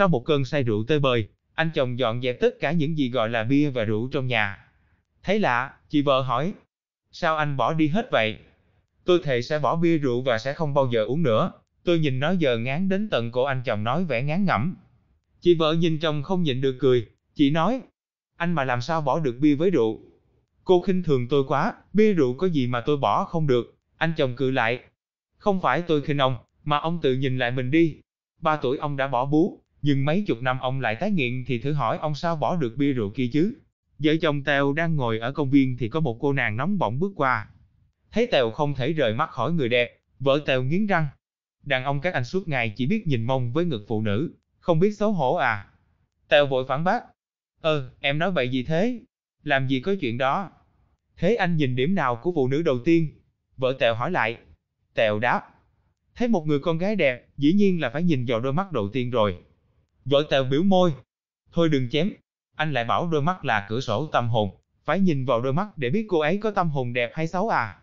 Sau một cơn say rượu tơi bời, anh chồng dọn dẹp tất cả những gì gọi là bia và rượu trong nhà. Thấy lạ, chị vợ hỏi, sao anh bỏ đi hết vậy? Tôi thề sẽ bỏ bia rượu và sẽ không bao giờ uống nữa. Tôi nhìn nó giờ ngán đến tận cổ anh chồng nói vẻ ngán ngẩm. Chị vợ nhìn chồng không nhịn được cười, chị nói, anh mà làm sao bỏ được bia với rượu? Cô khinh thường tôi quá, bia rượu có gì mà tôi bỏ không được. Anh chồng cự lại, không phải tôi khinh ông, mà ông tự nhìn lại mình đi. Ba tuổi ông đã bỏ bú, nhưng mấy chục năm ông lại tái nghiện thì thử hỏi ông sao bỏ được bia rượu kia chứ. Vợ chồng Tèo đang ngồi ở công viên thì có một cô nàng nóng bỏng bước qua. Thấy Tèo không thể rời mắt khỏi người đẹp, vợ Tèo nghiến răng. Đàn ông các anh suốt ngày chỉ biết nhìn mông với ngực phụ nữ, không biết xấu hổ à. Tèo vội phản bác. Ờ, em nói vậy gì thế? Làm gì có chuyện đó? Thế anh nhìn điểm nào của phụ nữ đầu tiên? Vợ Tèo hỏi lại. Tèo đáp. Thấy một người con gái đẹp, dĩ nhiên là phải nhìn vào đôi mắt đầu tiên rồi. Võ tèo biểu môi. Thôi đừng chém. Anh lại bảo đôi mắt là cửa sổ tâm hồn. Phải nhìn vào đôi mắt để biết cô ấy có tâm hồn đẹp hay xấu à.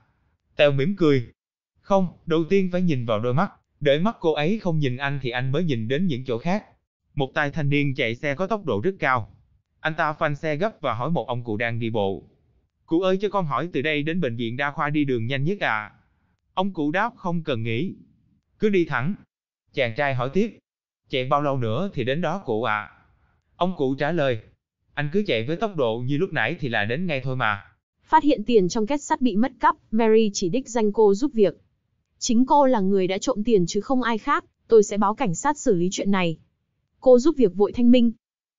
Tèo mỉm cười. Không, đầu tiên phải nhìn vào đôi mắt. Để mắt cô ấy không nhìn anh thì anh mới nhìn đến những chỗ khác. Một tay thanh niên chạy xe có tốc độ rất cao. Anh ta phanh xe gấp và hỏi một ông cụ đang đi bộ. Cụ ơi cho con hỏi từ đây đến bệnh viện đa khoa đi đường nhanh nhất à? Ông cụ đáp không cần nghĩ. Cứ đi thẳng. Chàng trai hỏi tiếp, Chạy bao lâu nữa thì đến đó cụ ạ? À? Ông cụ trả lời, anh cứ chạy với tốc độ như lúc nãy thì là đến ngay thôi mà. Phát hiện tiền trong kết sắt bị mất cắp, Mary chỉ đích danh cô giúp việc. Chính cô là người đã trộm tiền chứ không ai khác, tôi sẽ báo cảnh sát xử lý chuyện này. Cô giúp việc vội thanh minh.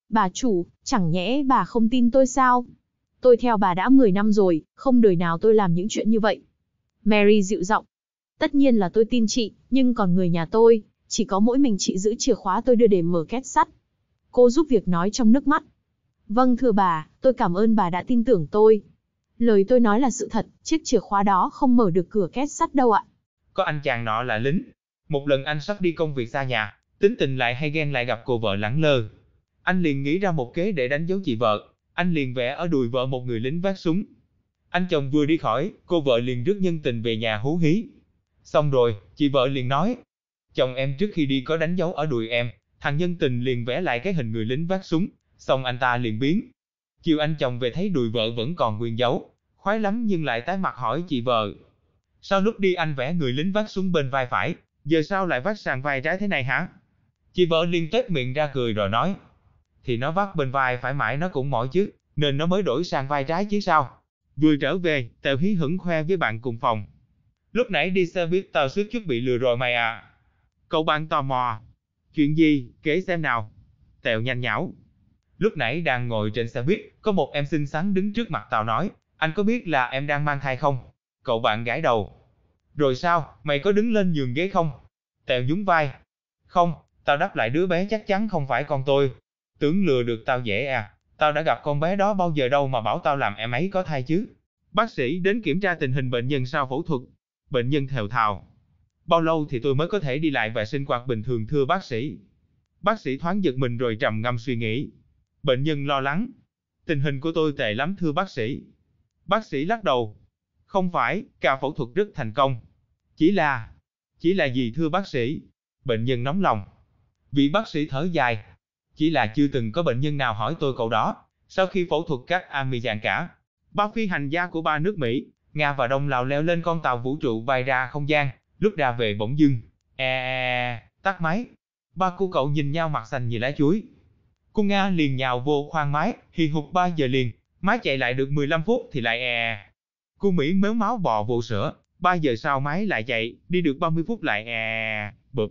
Bà chủ, chẳng nhẽ bà không tin tôi sao? Tôi theo bà đã 10 năm rồi, không đời nào tôi làm những chuyện như vậy. Mary dịu giọng. Tất nhiên là tôi tin chị, nhưng còn người nhà tôi, chỉ có mỗi mình chị giữ chìa khóa tôi đưa để mở két sắt. Cô giúp việc nói trong nước mắt. Vâng thưa bà, tôi cảm ơn bà đã tin tưởng tôi. Lời tôi nói là sự thật, chiếc chìa khóa đó không mở được cửa két sắt đâu ạ. Có anh chàng nọ là lính. Một lần anh sắp đi công việc xa nhà, tính tình lại hay ghen lại gặp cô vợ lẳng lơ. Anh liền nghĩ ra một kế để đánh dấu chị vợ. Anh liền vẽ ở đùi vợ một người lính vác súng. Anh chồng vừa đi khỏi, cô vợ liền rước nhân tình về nhà hú hí. Xong rồi, chị vợ liền nói, Chồng em trước khi đi có đánh dấu ở đùi em, thằng nhân tình liền vẽ lại cái hình người lính vác súng, xong anh ta liền biến. Chiều anh chồng về thấy đùi vợ vẫn còn nguyên dấu, khoái lắm nhưng lại tái mặt hỏi chị vợ. Sao lúc đi anh vẽ người lính vác súng bên vai phải, giờ sao lại vác sang vai trái thế này hả? Chị vợ liền tết miệng ra cười rồi nói, thì nó vác bên vai phải mãi nó cũng mỏi chứ, nên nó mới đổi sang vai trái chứ sao. Vừa trở về, Tèo Hí hững khoe với bạn cùng phòng. Lúc nãy đi xe buýt tao suýt chút bị lừa rồi mày à. Cậu bạn tò mò. Chuyện gì, kể xem nào. Tèo nhanh nhảo. Lúc nãy đang ngồi trên xe buýt, có một em xinh xắn đứng trước mặt tao nói, anh có biết là em đang mang thai không? Cậu bạn gãi đầu. Rồi sao, mày có đứng lên giường ghế không? Tèo nhún vai. Không, tao đáp lại đứa bé chắc chắn không phải con tôi. Tưởng lừa được tao dễ à, tao đã gặp con bé đó bao giờ đâu mà bảo tao làm em ấy có thai chứ. Bác sĩ đến kiểm tra tình hình bệnh nhân sau phẫu thuật. Bệnh nhân thều thào, Bao lâu thì tôi mới có thể đi lại và sinh hoạt bình thường thưa bác sĩ? Bác sĩ thoáng giật mình rồi trầm ngâm suy nghĩ. Bệnh nhân lo lắng. Tình hình của tôi tệ lắm thưa bác sĩ. Bác sĩ lắc đầu. Không phải, ca phẫu thuật rất thành công. Chỉ là... Chỉ là gì thưa bác sĩ? Bệnh nhân nóng lòng. Vị bác sĩ thở dài. Chỉ là chưa từng có bệnh nhân nào hỏi tôi cậu đó. Sau khi phẫu thuật các dạng cả, ba phi hành gia của ba nước Mỹ, Nga và Đông Lào leo lên con tàu vũ trụ bay ra không gian, Lúc ra về bỗng dưng, e, e, e, e, tắt máy. Ba cô cậu nhìn nhau mặt xanh như lá chuối. Cô Nga liền nhào vô khoang máy, hì hụt 3 giờ liền, máy chạy lại được 15 phút thì lại e. Cô Mỹ mếu máu bò vô sữa, 3 giờ sau máy lại chạy, đi được 30 phút lại e, bụp.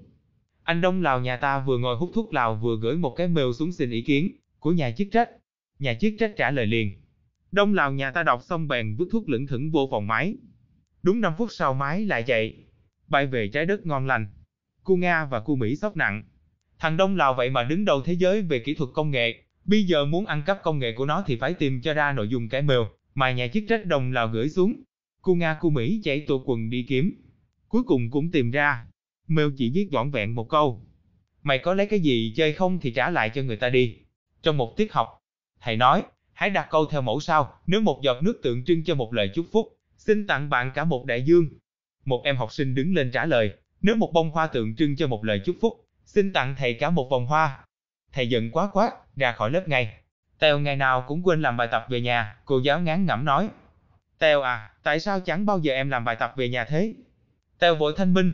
Anh Đông Lào nhà ta vừa ngồi hút thuốc Lào vừa gửi một cái mail xuống xin ý kiến của nhà chức trách. Nhà chức trách trả lời liền. Đông Lào nhà ta đọc xong bèn vứt thuốc lững thững vô phòng máy. Đúng 5 phút sau máy lại chạy, bay về trái đất ngon lành. Cu Nga và cu Mỹ sốc nặng. Thằng Đông Lào vậy mà đứng đầu thế giới về kỹ thuật công nghệ, bây giờ muốn ăn cắp công nghệ của nó thì phải tìm cho ra nội dung cái mèo mà nhà chức trách Đông Lào gửi xuống. Cu Nga cu Mỹ chạy tụ quần đi kiếm. Cuối cùng cũng tìm ra. mèo chỉ viết gọn vẹn một câu. Mày có lấy cái gì chơi không thì trả lại cho người ta đi. Trong một tiết học, thầy nói, hãy đặt câu theo mẫu sau, nếu một giọt nước tượng trưng cho một lời chúc phúc, xin tặng bạn cả một đại dương. Một em học sinh đứng lên trả lời, nếu một bông hoa tượng trưng cho một lời chúc phúc, xin tặng thầy cả một vòng hoa. Thầy giận quá quá, ra khỏi lớp ngay. Tèo ngày nào cũng quên làm bài tập về nhà, cô giáo ngán ngẩm nói. Tèo à, tại sao chẳng bao giờ em làm bài tập về nhà thế? Tèo vội thanh minh.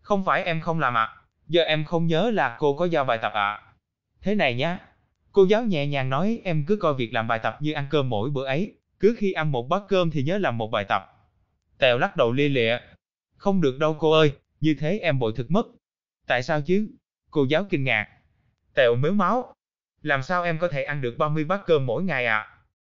Không phải em không làm ạ, à. giờ em không nhớ là cô có giao bài tập ạ. À. Thế này nhá. Cô giáo nhẹ nhàng nói em cứ coi việc làm bài tập như ăn cơm mỗi bữa ấy, cứ khi ăn một bát cơm thì nhớ làm một bài tập. Tèo lắc đầu lia lịa, không được đâu cô ơi, như thế em bội thực mất. Tại sao chứ? Cô giáo kinh ngạc. tèo mếu máu. Làm sao em có thể ăn được 30 bát cơm mỗi ngày ạ? À?